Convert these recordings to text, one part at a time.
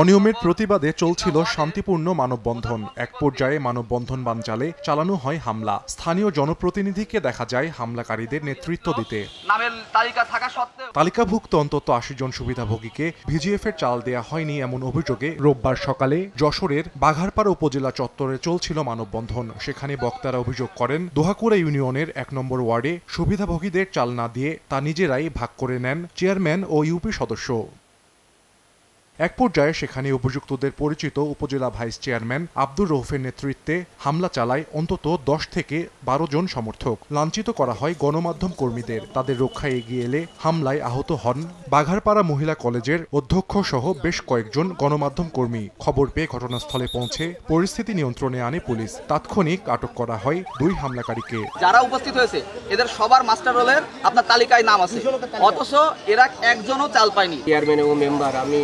অনিয়মের প্রতিবাদে চলছিল শান্তিপূর্ণ মানববন্ধন এক পর্যায়ে মানববন্ধন বানচালে চালানো হয় হামলা স্থানীয় জনপ্রতিনিধিকে দেখা যায় হামলাকারীদের নেতৃত্ব দিতে তালিকাভুক্ত অন্তত আশি জন সুবিধাভোগীকে ভিজিএফের চাল দেয়া হয়নি এমন অভিযোগে রোববার সকালে যশোরের বাঘারপাড়া উপজেলা চত্বরে চলছিল মানববন্ধন সেখানে বক্তারা অভিযোগ করেন দোহাকুড়া ইউনিয়নের এক নম্বর ওয়ার্ডে সুবিধাভোগীদের চাল না দিয়ে তা নিজেরাই ভাগ করে নেন চেয়ারম্যান ও ইউপি Shadow Show. এক পর্যায়ে সেখানে অভিযুক্তদের পরিচিত উপজেলা ভাইস চেয়ারম্যান আব্দুর রৌফের নেতৃত্বে হামলা চালায় অন্তত দশ থেকে বারো জন সমর্থক লাঞ্ছিত করা হয় গণমাধ্যম কর্মীদের তাদের রক্ষায় এগিয়ে এলে হামলায় আহত হন বাঘারপাড়া মহিলা কলেজের অধ্যক্ষ সহ বেশ কয়েকজন গণমাধ্যম কর্মী খবর পেয়ে ঘটনাস্থলে পৌঁছে পরিস্থিতি নিয়ন্ত্রণে আনে পুলিশ তাৎক্ষণিক আটক করা হয় দুই হামলাকারীকে যারা উপস্থিত হয়েছে এদের সবার মাস্টার রোলের আপনার তালিকায় নাম আছে অথচ এরা একজনও চাল পায়নি চেয়ারম্যান এবং মেম্বার আমি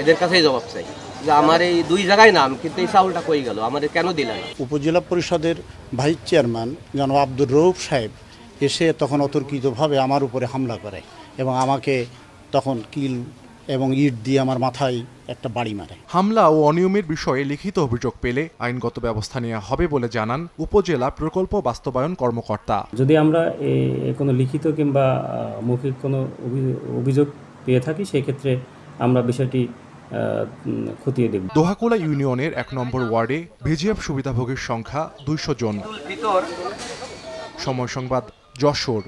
এদের কাছেই জবাব চাই যে আমার এই দুই জায়গায় নাম কিন্তু এই চাউলটা কই গেল আমাদের কেন দিলেন উপজেলা পরিষদের ভাইস চেয়ারম্যান জনাব আব্দুর রৌফ সাহেব এসে তখন অতর্কিতভাবে আমার উপরে হামলা করে এবং আমাকে তখন কিল এবং ইট দিয়ে আমার মাথায় একটা বাড়ি মারে হামলা ও অনিয়মের বিষয়ে লিখিত অভিযোগ পেলে আইনগত ব্যবস্থা নেওয়া হবে বলে জানান উপজেলা প্রকল্প বাস্তবায়ন কর্মকর্তা যদি আমরা কোনো লিখিত কিংবা মৌখিক কোনো অভিযোগ পেয়ে থাকি সেক্ষেত্রে আমরা বিষয়টি খতিয়ে দেখব দোহাকোলা ইউনিয়নের এক নম্বর ওয়ার্ডে ভিজিএফ সুবিধাভোগীর সংখ্যা দুইশো জন সময় সংবাদ যশোর